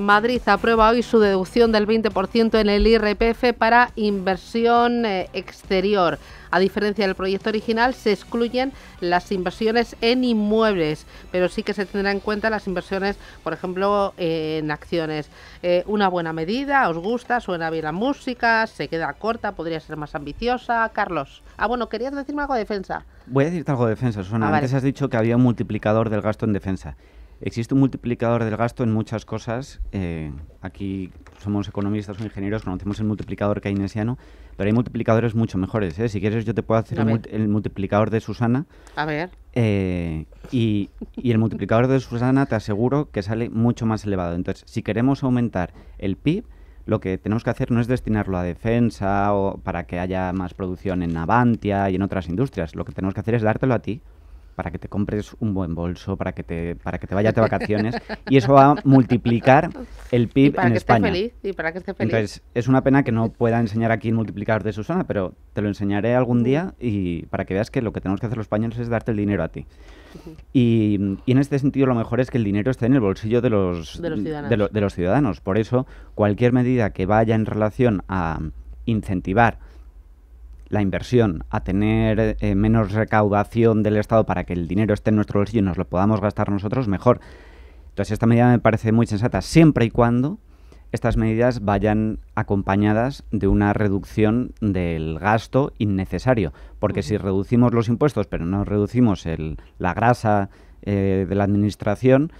Madrid aprueba hoy su deducción del 20% en el IRPF para inversión eh, exterior. A diferencia del proyecto original, se excluyen las inversiones en inmuebles, pero sí que se tendrán en cuenta las inversiones, por ejemplo, eh, en acciones. Eh, una buena medida, ¿os gusta? ¿Suena bien la música? ¿Se queda corta? ¿Podría ser más ambiciosa? Carlos. Ah, bueno, querías decirme algo de defensa. Voy a decirte algo de defensa, Susana. Ah, Antes has dicho que había un multiplicador del gasto en defensa. Existe un multiplicador del gasto en muchas cosas. Eh, aquí somos economistas o ingenieros, conocemos el multiplicador keynesiano, pero hay multiplicadores mucho mejores. ¿eh? Si quieres, yo te puedo hacer el, multiplicador de Susana. A ver. Eh, y, y el multiplicador de Susana te aseguro que sale mucho más elevado. Entonces, si queremos aumentar el PIB, lo que tenemos que hacer no es destinarlo a defensa o para que haya más producción en Avantia y en otras industrias. Lo que tenemos que hacer es dártelo a ti para que te compres un buen bolso, para que te, para que te vayas de vacaciones. y eso va a multiplicar el PIB España. para que España. feliz, y para que esté feliz. Entonces, es una pena que no pueda enseñar aquí el multiplicador de Susana, pero te lo enseñaré algún día y para que veas que lo que tenemos que hacer los españoles es darte el dinero a ti. y, en este sentido lo mejor es que el dinero esté en el bolsillo de de los ciudadanos. Por eso, cualquier medida que vaya en relación a incentivar la inversión, a tener eh, menos recaudación del Estado para que el dinero esté en nuestro bolsillo y nos lo podamos gastar nosotros, mejor. Entonces, esta medida me parece muy sensata, siempre y cuando estas medidas vayan acompañadas de una reducción del gasto innecesario. Porque si reducimos los impuestos, pero no reducimos la grasa eh, de la administración,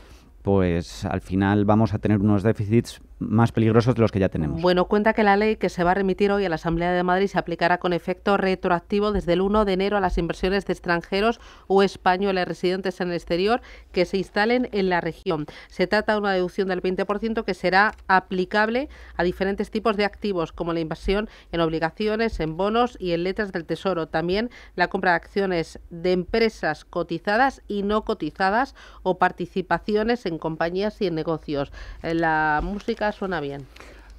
pues al final vamos a tener unos déficits más peligrosos de los que ya tenemos. Bueno, cuenta que la ley que se va a remitir hoy a la Asamblea de Madrid se aplicará con efecto retroactivo desde el 1 de enero a las inversiones de extranjeros o españoles residentes en el exterior que se instalen en la región. Se trata de una deducción del 20% que será aplicable a diferentes tipos de activos, como la inversión en obligaciones, en bonos y en letras del tesoro. También la compra de acciones de empresas cotizadas y no cotizadas o participaciones en compañías y en negocios. Eh, la música suena bien.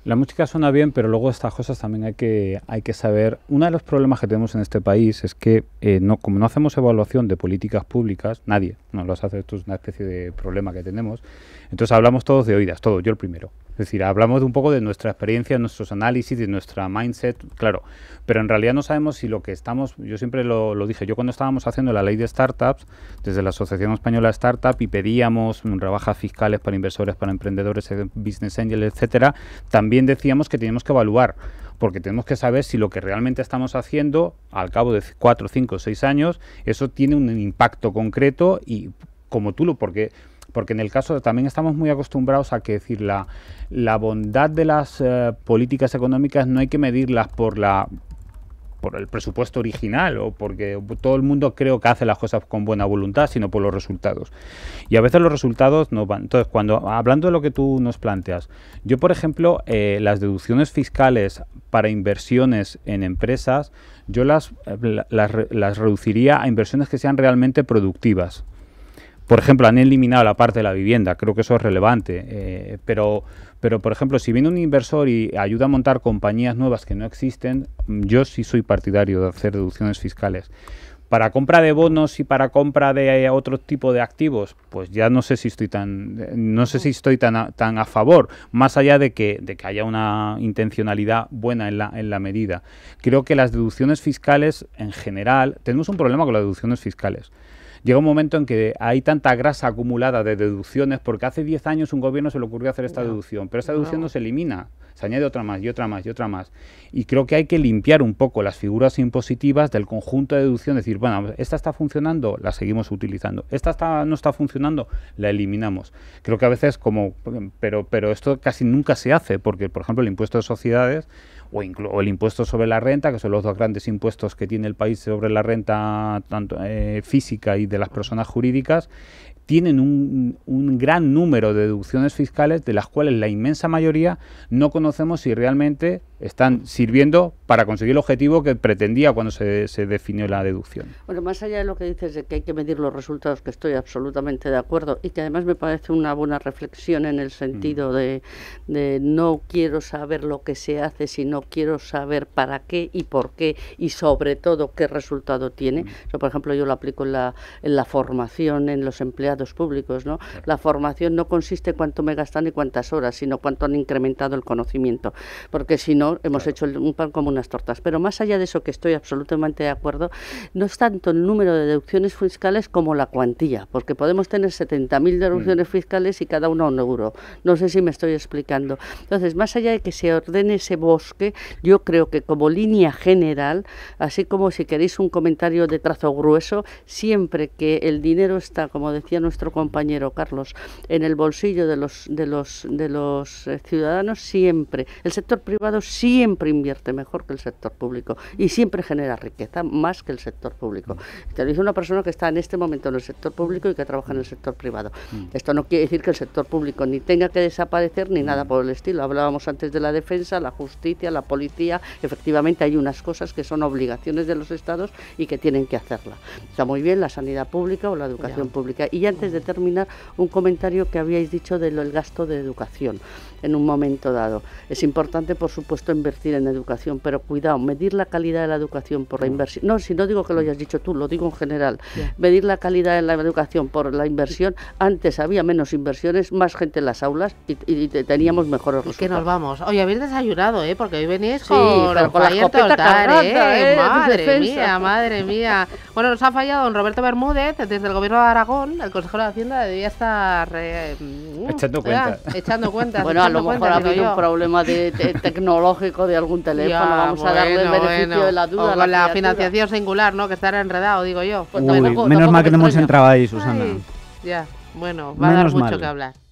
La música suena bien, pero luego estas cosas también hay que, hay que saber. Uno de los problemas que tenemos en este país es que, eh, no, como no hacemos evaluación de políticas públicas, nadie nos lo hace, esto es una especie de problema que tenemos, entonces hablamos todos de oídas, todo yo el primero. Es decir, hablamos de un poco de nuestra experiencia, de nuestros análisis, de nuestra mindset, claro, pero en realidad no sabemos si lo que estamos, yo siempre lo, dije, yo cuando estábamos haciendo la ley de startups, desde la Asociación Española Startup y pedíamos rebajas fiscales para inversores, para emprendedores, eh, business angels, etcétera, también decíamos que teníamos que evaluar porque tenemos que saber si lo que realmente estamos haciendo al cabo de cuatro, cinco, seis años, eso tiene un impacto concreto y como tú lo, porque porque en el caso también estamos muy acostumbrados a que decir la, bondad de las eh, políticas económicas no hay que medirlas por la por el presupuesto original o porque todo el mundo creo que hace las cosas con buena voluntad, sino por los resultados. Y a veces los resultados no van. Entonces, cuando hablando de lo que tú nos planteas, yo por ejemplo, eh, las deducciones fiscales para inversiones en empresas, yo las, eh, las reduciría a inversiones que sean realmente productivas. Por ejemplo, han eliminado la parte de la vivienda, creo que eso es relevante, eh, pero, pero por ejemplo, si viene un inversor y ayuda a montar compañías nuevas que no existen, yo sí soy partidario de hacer deducciones fiscales. Para compra de bonos y para compra de otro tipo de activos, pues ya no sé si estoy tan, no sé si estoy tan a, favor, más allá de que, de que haya una intencionalidad buena en la, en la medida. Creo que las deducciones fiscales en general, tenemos un problema con las deducciones fiscales llega un momento en que hay tanta grasa acumulada de deducciones, porque hace 10 años un gobierno se le ocurrió hacer esta deducción, pero esta deducción no. se elimina, se añade otra más y otra más y otra más. Y creo que hay que limpiar un poco las figuras impositivas del conjunto de deducción, decir, bueno, esta está funcionando, la seguimos utilizando, esta no está funcionando, la eliminamos. Creo que a veces como, pero, pero esto casi nunca se hace, porque por ejemplo el impuesto de sociedades, o, el impuesto sobre la renta, que son los dos grandes impuestos que tiene el país sobre la renta tanto eh, física y de las personas jurídicas, tienen un, gran número de deducciones fiscales de las cuales la inmensa mayoría no conocemos si realmente están sirviendo para conseguir el objetivo que pretendía cuando se, definió la deducción. Bueno, más allá de lo que dices de que hay que medir los resultados, que estoy absolutamente de acuerdo y que además me parece una buena reflexión en el sentido mm. de, no quiero saber lo que se hace, sino quiero saber para qué y por qué y sobre todo qué resultado tiene. Mm. Yo, por ejemplo, yo lo aplico en la formación, en los empleados públicos, ¿no? La formación no consiste en cuánto me gastan y cuántas horas, sino cuánto han incrementado el conocimiento, porque si no, hemos hecho un pan como unas tortas. Pero más allá de eso, que estoy absolutamente de acuerdo, no es tanto el número de deducciones fiscales como la cuantía, porque podemos tener 70.000 deducciones mm. fiscales y cada una un euro. No sé si me estoy explicando. Entonces, más allá de que se ordene ese bosque, yo creo que como línea general, así como si queréis un comentario de trazo grueso, siempre que el dinero está, como decía nuestro compañero Carlos, en el bolsillo de los, de los, de los eh, ciudadanos siempre. El sector privado siempre invierte mejor que el sector público y siempre genera riqueza más que el sector público. Mm. Te lo una persona que está en este momento en el sector público y que trabaja en el sector privado. Mm. Esto no quiere decir que el sector público ni tenga que desaparecer ni nada mm. por el estilo. Hablábamos antes de la defensa, la justicia, la policía. Efectivamente hay unas cosas que son obligaciones de los estados y que tienen que hacerla. Está muy bien la sanidad pública o la educación pública. Y antes de terminar, un comentario que habíais dicho del gasto de educación en un momento dado. Es importante, por supuesto, invertir en educación, pero cuidado, medir la calidad de la educación por la mm. inversión. No, si no digo que lo hayas dicho tú, lo digo en general. Medir la calidad de la educación por la inversión. Antes había menos inversiones, más gente en las aulas y, teníamos mm. mejores resultados. Es que nos vamos. Oye, habéis desayunado, ¿eh? Porque hoy venís con, Sí, con la escopeta ¿eh? ¿eh? Madre mía, madre mía. Bueno, nos ha fallado don Roberto Bermúdez desde el gobierno de Aragón. El consejero de Hacienda debía estar eh, mm, echando, cuentas. Bueno, a lo mejor ha habido un problema de, tecnológico de algún teléfono. Vamos a darle el beneficio de la duda. O con la, financiación singular, ¿no? Que estará enredado, digo yo. Pues menos mal que no hemos entrado ahí, Susana. ya, bueno, va a dar mucho que hablar.